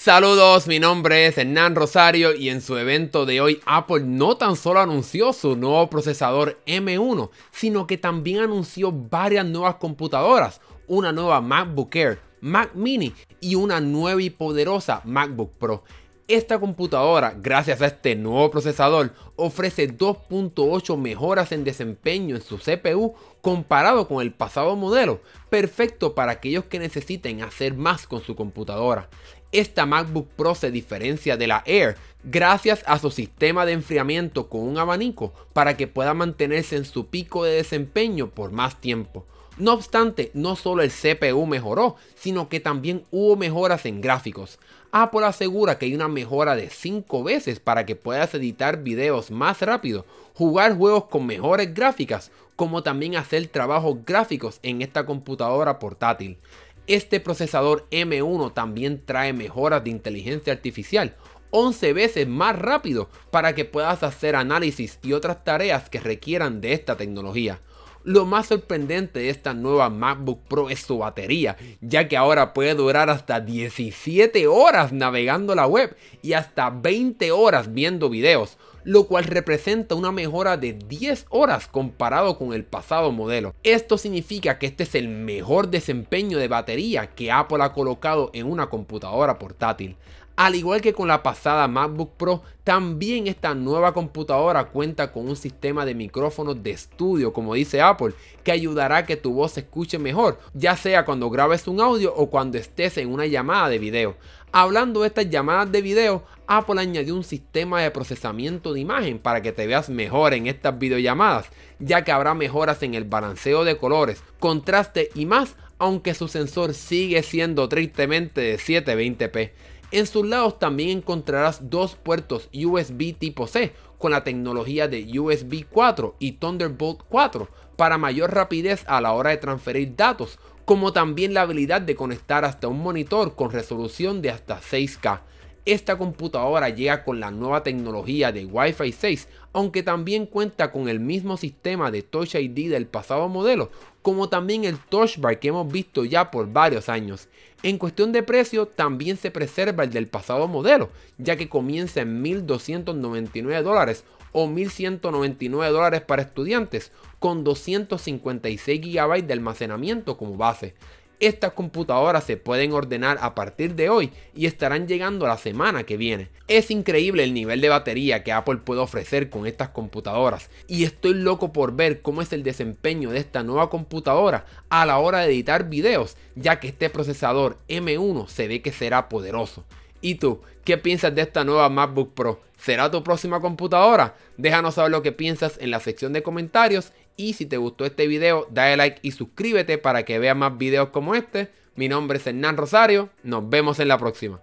Saludos, mi nombre es Hernán Rosario y en su evento de hoy Apple no tan solo anunció su nuevo procesador M1, sino que también anunció varias nuevas computadoras, una nueva MacBook Air, Mac Mini y una nueva y poderosa MacBook Pro. Esta computadora, gracias a este nuevo procesador, ofrece 2.8 mejoras en desempeño en su CPU comparado con el pasado modelo, perfecto para aquellos que necesiten hacer más con su computadora. Esta MacBook Pro se diferencia de la Air gracias a su sistema de enfriamiento con un abanico para que pueda mantenerse en su pico de desempeño por más tiempo. No obstante, no solo el CPU mejoró, sino que también hubo mejoras en gráficos. Apple asegura que hay una mejora de 5 veces para que puedas editar videos más rápido, jugar juegos con mejores gráficas, como también hacer trabajos gráficos en esta computadora portátil. Este procesador M1 también trae mejoras de inteligencia artificial 11 veces más rápido para que puedas hacer análisis y otras tareas que requieran de esta tecnología. Lo más sorprendente de esta nueva MacBook Pro es su batería, ya que ahora puede durar hasta 17 horas navegando la web y hasta 20 horas viendo videos lo cual representa una mejora de 10 horas comparado con el pasado modelo. Esto significa que este es el mejor desempeño de batería que Apple ha colocado en una computadora portátil. Al igual que con la pasada MacBook Pro, también esta nueva computadora cuenta con un sistema de micrófonos de estudio, como dice Apple, que ayudará a que tu voz se escuche mejor, ya sea cuando grabes un audio o cuando estés en una llamada de video. Hablando de estas llamadas de video, Apple añadió un sistema de procesamiento de imagen para que te veas mejor en estas videollamadas, ya que habrá mejoras en el balanceo de colores, contraste y más, aunque su sensor sigue siendo tristemente de 720p. En sus lados también encontrarás dos puertos USB tipo C con la tecnología de USB 4 y Thunderbolt 4 para mayor rapidez a la hora de transferir datos, como también la habilidad de conectar hasta un monitor con resolución de hasta 6K. Esta computadora llega con la nueva tecnología de Wi-Fi 6, aunque también cuenta con el mismo sistema de Touch ID del pasado modelo, como también el Touch Bar que hemos visto ya por varios años. En cuestión de precio, también se preserva el del pasado modelo, ya que comienza en 1.299 dólares o 1.199 dólares para estudiantes, con 256 GB de almacenamiento como base. Estas computadoras se pueden ordenar a partir de hoy y estarán llegando la semana que viene. Es increíble el nivel de batería que Apple puede ofrecer con estas computadoras y estoy loco por ver cómo es el desempeño de esta nueva computadora a la hora de editar videos, ya que este procesador M1 se ve que será poderoso. ¿Y tú, qué piensas de esta nueva MacBook Pro? ¿Será tu próxima computadora? Déjanos saber lo que piensas en la sección de comentarios y si te gustó este video, dale like y suscríbete para que veas más videos como este. Mi nombre es Hernán Rosario. Nos vemos en la próxima.